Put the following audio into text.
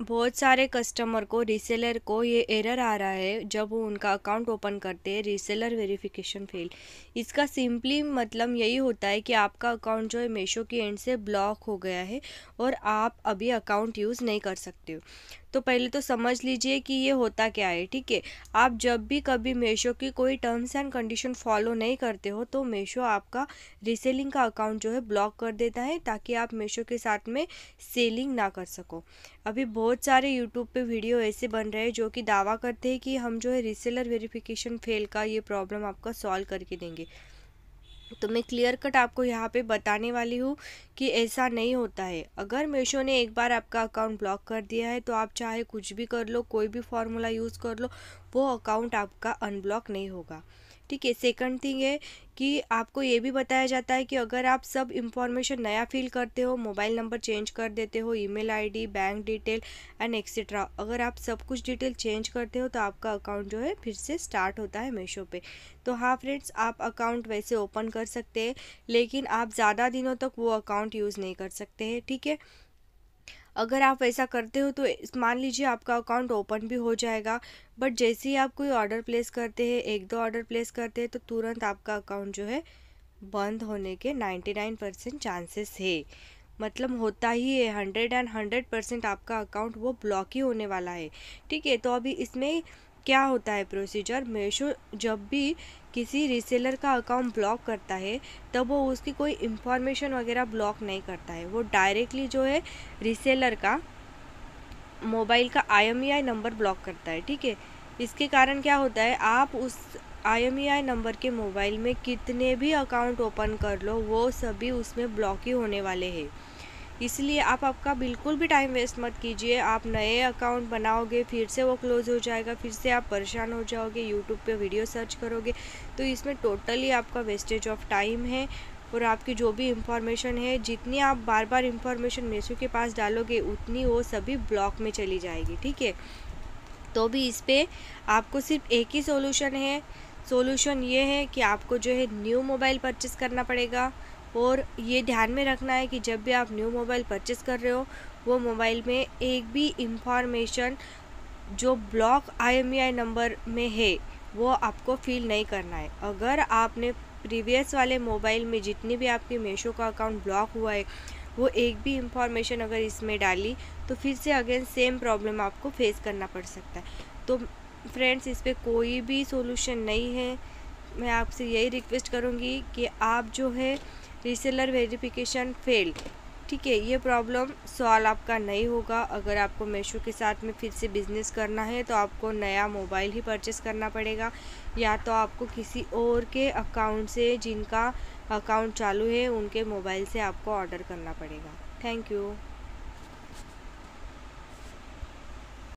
बहुत सारे कस्टमर को रीसेलर को ये एरर आ रहा है जब वो उनका अकाउंट ओपन करते हैं रीसेलर वेरिफिकेशन फेल इसका सिंपली मतलब यही होता है कि आपका अकाउंट जो है मेशो की एंड से ब्लॉक हो गया है और आप अभी अकाउंट यूज़ नहीं कर सकते हो तो पहले तो समझ लीजिए कि ये होता क्या है ठीक है आप जब भी कभी मेशो की कोई टर्म्स एंड कंडीशन फॉलो नहीं करते हो तो मीशो आपका रीसेलिंग का अकाउंट जो है ब्लॉक कर देता है ताकि आप मीशो के साथ में सेलिंग ना कर सको अभी बहुत सारे यूट्यूब पे वीडियो ऐसे बन रहे हैं जो कि दावा करते हैं कि हम जो है रिसेलर वेरिफिकेशन फेल का ये प्रॉब्लम आपका सॉल्व करके देंगे तो मैं क्लियर कट आपको यहाँ पे बताने वाली हूँ कि ऐसा नहीं होता है अगर मीशो ने एक बार आपका अकाउंट ब्लॉक कर दिया है तो आप चाहे कुछ भी कर लो कोई भी फॉर्मूला यूज़ कर लो वो अकाउंट आपका अनब्लॉक नहीं होगा ठीक है सेकंड थिंग है कि आपको ये भी बताया जाता है कि अगर आप सब इंफॉर्मेशन नया फिल करते हो मोबाइल नंबर चेंज कर देते हो email ID bank detail and etcetera अगर आप सब कुछ डिटेल चेंज करते हो तो आपका अकाउंट जो है फिर से स्टार्ट होता है मीशो पे तो हाँ फ्रेंड्स आप अकाउंट वैसे ओपन कर सकते हैं लेकिन आप ज़्यादा दिनों तक वो अकाउंट यूज़ नहीं कर सकते हैं ठीक है थीके? अगर आप ऐसा करते हो तो मान लीजिए आपका अकाउंट ओपन भी हो जाएगा बट जैसे ही आप कोई ऑर्डर प्लेस करते हैं एक दो ऑर्डर प्लेस करते हैं तो तुरंत आपका अकाउंट जो है बंद होने के नाइन्टी नाइन परसेंट चांसेस है मतलब होता ही है हंड्रेड एंड हंड्रेड परसेंट आपका अकाउंट वो ब्लॉक ही होने वाला है ठीक है तो अभी इसमें क्या होता है प्रोसीजर मेशो जब भी किसी रिसेलर का अकाउंट ब्लॉक करता है तब वो उसकी कोई इंफॉर्मेशन वगैरह ब्लॉक नहीं करता है वो डायरेक्टली जो है रिसेलर का मोबाइल का आई नंबर ब्लॉक करता है ठीक है इसके कारण क्या होता है आप उस आई नंबर e के मोबाइल में कितने भी अकाउंट ओपन कर लो वो सभी उसमें ब्लॉक ही होने वाले हैं इसलिए आप आपका बिल्कुल भी टाइम वेस्ट मत कीजिए आप नए अकाउंट बनाओगे फिर से वो क्लोज़ हो जाएगा फिर से आप परेशान हो जाओगे यूट्यूब पे वीडियो सर्च करोगे तो इसमें टोटली आपका वेस्टेज ऑफ टाइम है और आपकी जो भी इंफॉर्मेशन है जितनी आप बार बार इंफॉर्मेशन मेसो के पास डालोगे उतनी वो सभी ब्लॉक में चली जाएगी ठीक है तो भी इस पर आपको सिर्फ एक ही सोल्यूशन है सोल्यूशन ये है कि आपको जो है न्यू मोबाइल परचेज़ करना पड़ेगा और ये ध्यान में रखना है कि जब भी आप न्यू मोबाइल परचेस कर रहे हो वो मोबाइल में एक भी इंफॉर्मेशन जो ब्लॉक आईएमईआई नंबर में है वो आपको फील नहीं करना है अगर आपने प्रीवियस वाले मोबाइल में जितनी भी आपकी मीशो का अकाउंट ब्लॉक हुआ है वो एक भी इंफॉर्मेशन अगर इसमें डाली तो फिर से अगेन सेम प्रॉब्लम आपको फेस करना पड़ सकता है तो फ्रेंड्स इस पर कोई भी सोल्यूशन नहीं है मैं आपसे यही रिक्वेस्ट करूँगी कि आप जो है रीसेलर वेरिफिकेशन फेल्ड ठीक है ये प्रॉब्लम सॉल्व आपका नहीं होगा अगर आपको मेशो के साथ में फिर से बिज़नेस करना है तो आपको नया मोबाइल ही परचेस करना पड़ेगा या तो आपको किसी और के अकाउंट से जिनका अकाउंट चालू है उनके मोबाइल से आपको ऑर्डर करना पड़ेगा थैंक यू